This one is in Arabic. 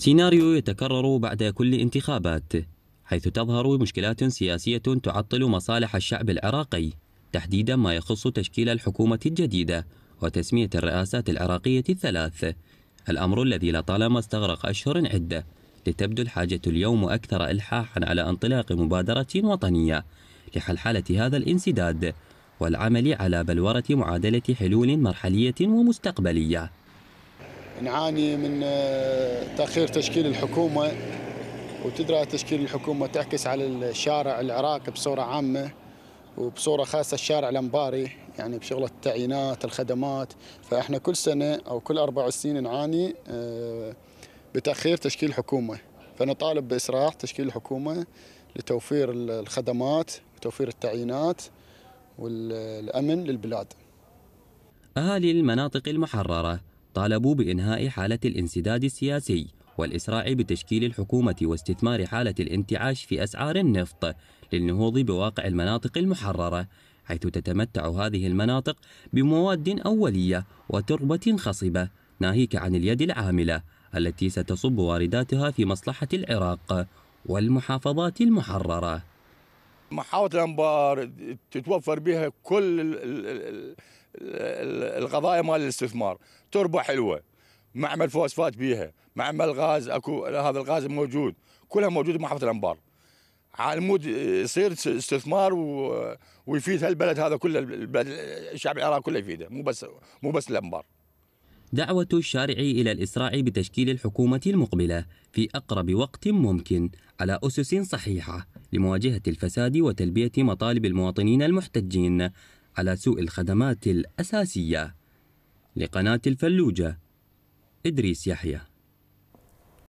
سيناريو يتكرر بعد كل انتخابات حيث تظهر مشكلات سياسية تعطل مصالح الشعب العراقي تحديدا ما يخص تشكيل الحكومة الجديدة وتسمية الرئاسات العراقية الثلاث الأمر الذي لطالما استغرق أشهر عدة لتبدو الحاجة اليوم أكثر إلحاحا على انطلاق مبادرة وطنية لحلحلة هذا الانسداد والعمل على بلورة معادلة حلول مرحلية ومستقبلية نعاني من آه، تاخير تشكيل الحكومه وتدرى تشكيل الحكومه تعكس على الشارع العراقي بصوره عامه وبصوره خاصه الشارع الانباري يعني بشغله التعيينات الخدمات فاحنا كل سنه او كل اربع سنين نعاني آه، بتاخير تشكيل الحكومه فنطالب باسراع تشكيل الحكومه لتوفير الخدمات وتوفير التعيينات والامن للبلاد. اهالي المناطق المحرره طالبوا بإنهاء حالة الانسداد السياسي والإسراع بتشكيل الحكومة واستثمار حالة الانتعاش في أسعار النفط للنهوض بواقع المناطق المحررة حيث تتمتع هذه المناطق بمواد أولية وتربة خصبة ناهيك عن اليد العاملة التي ستصب وارداتها في مصلحة العراق والمحافظات المحررة محافظة الأنبار تتوفر بها كل القضايا مال الاستثمار تربه حلوه معمل فوسفات بيها معمل غاز اكو هذا الغاز موجود كلها موجوده بمحافظه الانبار على مود يصير استثمار و... ويفيد هالبلد هذا كله البلد الشعب العراقي كله يفيده مو بس مو بس الانبار دعوة الشارع إلى الإسراع بتشكيل الحكومة المقبلة في أقرب وقت ممكن على أسس صحيحة لمواجهة الفساد وتلبية مطالب المواطنين المحتجين على سوء الخدمات الأساسية لقناة الفلوجة إدريس يحيى